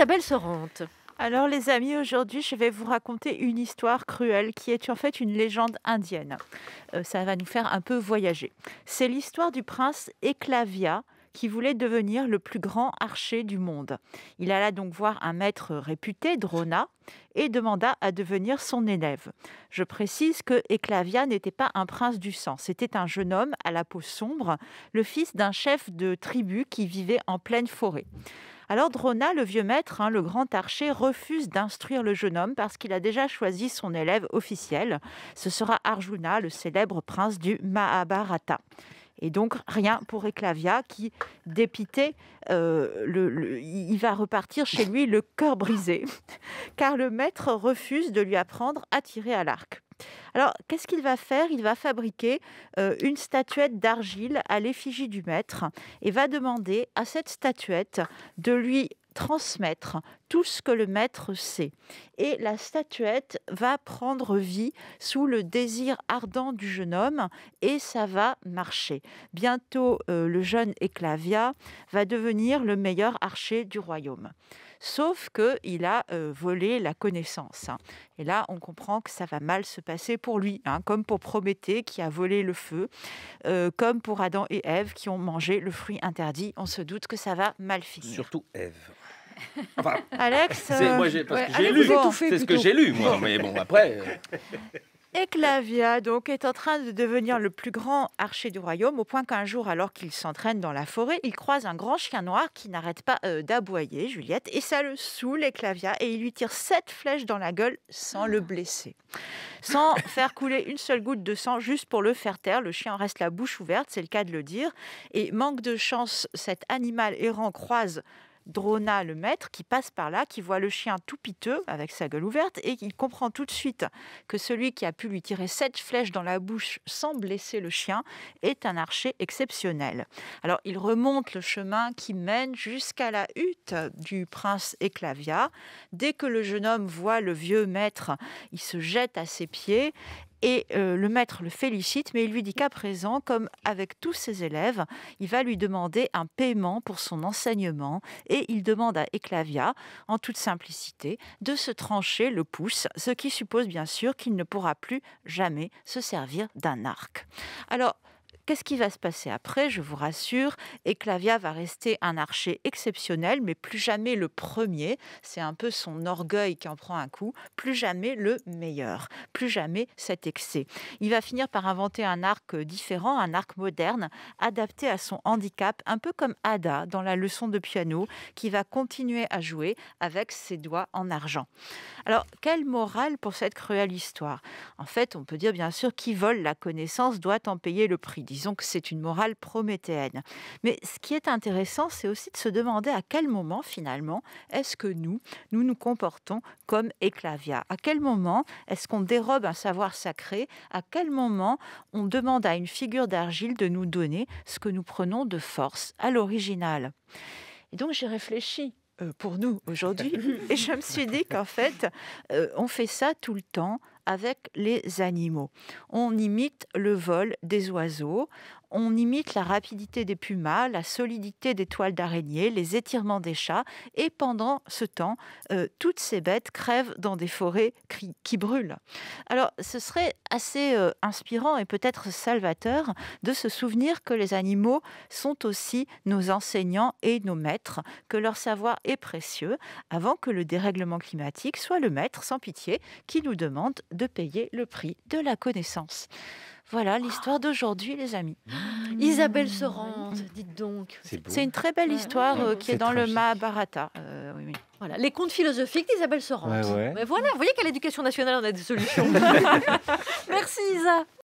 Isabelle Sorante. Alors les amis, aujourd'hui je vais vous raconter une histoire cruelle qui est en fait une légende indienne. Euh, ça va nous faire un peu voyager. C'est l'histoire du prince Eklavia qui voulait devenir le plus grand archer du monde. Il alla donc voir un maître réputé, Drona, et demanda à devenir son élève. Je précise que Eklavia n'était pas un prince du sang, c'était un jeune homme à la peau sombre, le fils d'un chef de tribu qui vivait en pleine forêt. Alors Drona, le vieux maître, hein, le grand archer, refuse d'instruire le jeune homme parce qu'il a déjà choisi son élève officiel. Ce sera Arjuna, le célèbre prince du Mahabharata. Et donc, rien pour Eclavia qui, dépité, euh, il va repartir chez lui le cœur brisé, car le maître refuse de lui apprendre à tirer à l'arc. Alors, qu'est-ce qu'il va faire Il va fabriquer euh, une statuette d'argile à l'effigie du maître et va demander à cette statuette de lui transmettre tout ce que le maître sait. Et la statuette va prendre vie sous le désir ardent du jeune homme et ça va marcher. Bientôt, euh, le jeune Eclavia va devenir le meilleur archer du royaume sauf qu'il a volé la connaissance. Hein. Et là, on comprend que ça va mal se passer pour lui, hein, comme pour Prométhée qui a volé le feu, comme pour Adam et Ève qui ont mangé le fruit interdit. On se doute que ça va mal finir. Surtout Ève. Alex, moi, euh, j'ai lu, c'est ce que j'ai lu, moi. Mais bon, après. Euh, et donc, est en train de devenir le plus grand archer du royaume, au point qu'un jour, alors qu'il s'entraîne dans la forêt, il croise un grand chien noir qui n'arrête pas euh, d'aboyer, Juliette, et ça le saoule, et Clavia, et il lui tire sept flèches dans la gueule sans le blesser. Sans faire couler une seule goutte de sang, juste pour le faire taire, le chien reste la bouche ouverte, c'est le cas de le dire, et manque de chance, cet animal errant croise Drona, le maître, qui passe par là, qui voit le chien tout piteux, avec sa gueule ouverte, et qui comprend tout de suite que celui qui a pu lui tirer sept flèches dans la bouche sans blesser le chien est un archer exceptionnel. Alors, il remonte le chemin qui mène jusqu'à la hutte du prince Eclavia. Dès que le jeune homme voit le vieux maître, il se jette à ses pieds et euh, le maître le félicite, mais il lui dit qu'à présent, comme avec tous ses élèves, il va lui demander un paiement pour son enseignement. Et il demande à Eclavia, en toute simplicité, de se trancher le pouce, ce qui suppose bien sûr qu'il ne pourra plus jamais se servir d'un arc. Alors, Qu'est-ce qui va se passer après Je vous rassure, clavia va rester un archer exceptionnel, mais plus jamais le premier. C'est un peu son orgueil qui en prend un coup. Plus jamais le meilleur, plus jamais cet excès. Il va finir par inventer un arc différent, un arc moderne, adapté à son handicap, un peu comme Ada dans la leçon de piano, qui va continuer à jouer avec ses doigts en argent. Alors, quelle morale pour cette cruelle histoire En fait, on peut dire bien sûr qui vole la connaissance doit en payer le prix disons que c'est une morale prométhéenne. Mais ce qui est intéressant, c'est aussi de se demander à quel moment, finalement, est-ce que nous, nous nous comportons comme Éclavia À quel moment est-ce qu'on dérobe un savoir sacré À quel moment on demande à une figure d'argile de nous donner ce que nous prenons de force à l'original et donc j'ai réfléchi euh, pour nous aujourd'hui. Et je me suis dit qu'en fait, euh, on fait ça tout le temps avec les animaux. On imite le vol des oiseaux, on imite la rapidité des pumas, la solidité des toiles d'araignée, les étirements des chats, et pendant ce temps, euh, toutes ces bêtes crèvent dans des forêts qui brûlent. Alors ce serait assez euh, inspirant et peut-être salvateur de se souvenir que les animaux sont aussi nos enseignants et nos maîtres, que leur savoir est précieux, avant que le dérèglement climatique soit le maître sans pitié qui nous demande de payer le prix de la connaissance. Voilà l'histoire d'aujourd'hui, les amis. Ah, Isabelle rende dites donc. C'est une très belle histoire euh, qui est, dans le Mahabharata. Euh, voilà, les contes philosophiques d'Isabelle se Mais voilà, vous voyez qu'à l'éducation nationale, on a des solutions. Merci Isa.